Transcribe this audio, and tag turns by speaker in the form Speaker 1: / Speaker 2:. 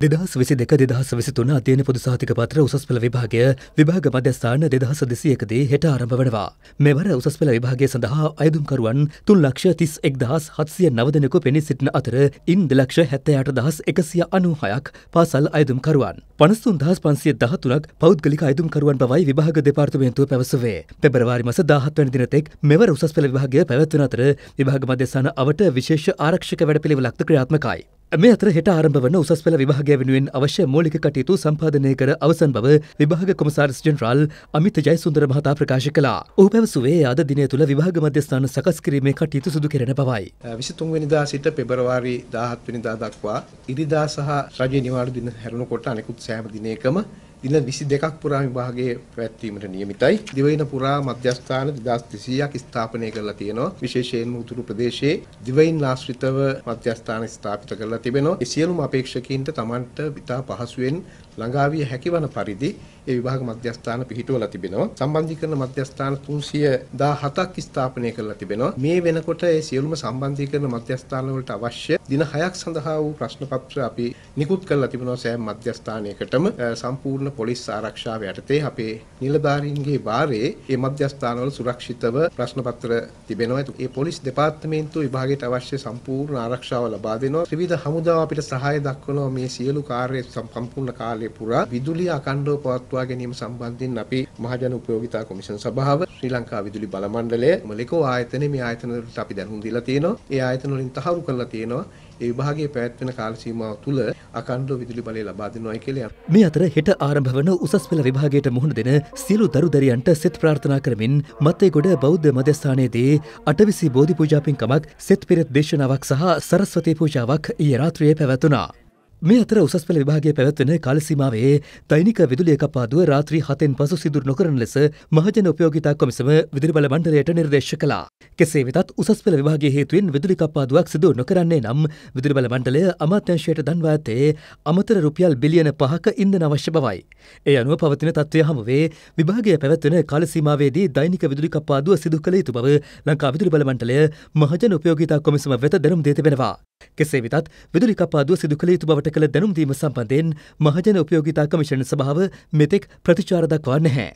Speaker 1: දෙදහස් විසි දෙක දෙදහස් විසිතුන අධ්‍යයන පොදු සාතික පත්‍ර උසස් පෙළ විභාගය විභාග මධ්‍යස්ථාන දෙදහස දෙසියකදී හෙට ආරම්භ වනවා. මෙවර උසස් පෙළ විභාගය සඳහා අයදුම්කරුවන් තුන් ලක්ෂ තිස් එක්දහස් හත්සිය නවදෙනෙකු පෙනී සිටින අතර ඉන් දෙලක්ෂ හැත්තයාට දහස් එකසිය අනූහයක් පාසල් අයදුම්කරුවන්. පනස්තුන් දහස් පන්සිය දහතුනක් පෞද්ගලික අයදුම්කරුවන් බවයි විභාග දෙපාර්තමේන්තුව පැවසුවේ. පෙබරවාරි මස දාහත්වැනි දිනතෙක් මෙවර උසස් පෙළ විභාගය පැවැත්වෙන අතර විභාග මධ්‍යස්ථාන අවට විශේෂ ආරක්ෂක වැඩපිළිවෙලක්ද ක්‍රියාත්මකයි. මේ අතර හෙට ආරම්භ වන උසස් පෙළ විභාගය වෙනුවෙන් අවශ්‍ය මූලික කටයුතු සම්පාදනය කර අවසන් බව විභාග කොමසාරිස් ජෙනරාල් අමිත ජයසුන්දර මහතා ප්‍රකාශ කළා. ඔහු පැවසුවේ අද දිනය තුළ විභාග මධ්‍යස්ථාන සකස් කිරීමේ කටයුතු සිදු කෙරෙන බවයි.
Speaker 2: 23 වෙනිදා සිට පෙබරවාරි 17 වෙනිදා දක්වා ඉරිදා සහ රජයේ නිවාඩු දින හැරුණකොට අනෙකුත් සෑම දිනයකම දින 22ක් පුරා විභාගයේ පැවැත්වීමට නියමිතයි. දිවයින පුරා මධ්‍යස්ථාන 2200ක් ස්ථාපනය කරලා තියෙනවා. විශේෂයෙන්ම උතුරු ප්‍රදේශයේ දිවයින ආශ්‍රිතව මධ්‍යස්ථාන ස්ථාපිත කරලා තිබෙනවා. ඒ සියලුම අපේක්ෂකයින්ට Tamanට ඉතා පහසුවෙන් ළඟා විය හැකිවන පරිදි ඒ විභාග මධ්‍යස්ථාන පිහිටුවලා තිබෙනවා. සම්බන්ධීකරණ මධ්‍යස්ථාන 317ක් ස්ථාපනය කරලා තිබෙනවා. මේ වෙනකොට ඒ සියලුම සම්බන්ධීකරණ මධ්‍යස්ථාන වලට අවශ්‍ය දින 6ක් සඳහා වූ ප්‍රශ්න පත්‍ර අපි නිකුත් කරලා තිබෙනවා සෑම මධ්‍යස්ථානයකටම සම්පූර්ණ කොළඹ පොලිස් ආරක්ෂාව යටතේ අපේ නිලධාරීන්ගේ වාරයේ මේ මධ්‍යස්ථානවල සුරක්ෂිතව ප්‍රශ්න පත්‍ර තිබෙනවා. ඒ පොලිස් දෙපාර්තමේන්තුව විභාගයට අවශ්‍ය සම්පූර්ණ ආරක්ෂාව ලබා දෙනවා. ත්‍රිවිධ හමුදාව අපිට සහාය දක්වනවා මේ සියලු කාර්ය සම්පූර්ණ කාලය පුරා විදුලිය අඛණ්ඩව පවත්වා ගැනීම සම්බන්ධයෙන් අපි මහජන උපයෝගිතා කොමිෂන් සභාව ශ්‍රී ලංකා විදුලි බල මණ්ඩලය මලිකෝ ආයතනයේ මේ ආයතන වලට අපි දැනුම් දීලා තියෙනවා. ඒ ආයතන වලින් තහවුරු කරලා තියෙනවා. ඒ විභාගයේ පැවැත්වෙන කාල සීමාව තුළ අඛණ්ඩව විදුලි බලය ලබා දෙනවායි කියලා.
Speaker 1: මේ අතර හෙට ආරම්භ ආරම්භ වන උසස් පෙළ විභාගයට මුහුණ දෙන සියලු දරුදරියන්ට සෙත් ප්‍රාර්ථනා කරමින් මතේගොඩ බෞද්ධ මධ්‍යස්ථානයේදී අටවිසි බෝධි පූජාපින්කමක් සෙත් පිරිත් දේශනාවක් සහ සරස්වතී පූජාවක් ඊයේ රාත්‍රියේ පැවැතුණා. මේ අතර උසස් පෙළ විභාගය පැවැත්වෙන කාලසීමාවේ දෛනික විදුලිය කපාදුව රාත්‍රී හතෙන් පසු සිදුරු නොකරන ලෙස මහජන උපයෝගිතා කොමිසම විදුලි බල මණ්ඩලයට නිර්දේශ කළා. කෙසේ වෙතත් උසස් පෙළ විභාගයේ හේතුවෙන් විදුලි කපාදුවක් සිදු නොකරන්නේ නම් විදුලි බල මණ්ඩලය අමාත්‍යංශයට දන්වා ඇත්තේ අමතර රුපියල් බිලියන පහක ඉන්ධන අවශ්‍ය බවයි. ඒ අනුව පවතින තත්ත්වය හමුවේ විභාගය පැවැත්වෙන කාලසීමාවේදී දෛනික විදුලි කපාදුව සිදු කළ යුතු බව ලංකා විදුලි බල මණ්ඩලය මහජන උපයෝගිතා කොමිසම වෙත දැනුම් දී තිබෙනවා. කෙසේ වෙතත් විදුලි කපාදුව සිදු කළ යුතු බවට කළ දැනුම්දීම සම්බන්ධයෙන් මහජන උපයෝගිතා කමිෂන් සභාව මෙතෙක් ප්‍රතිචාර දක්වා නැහැ.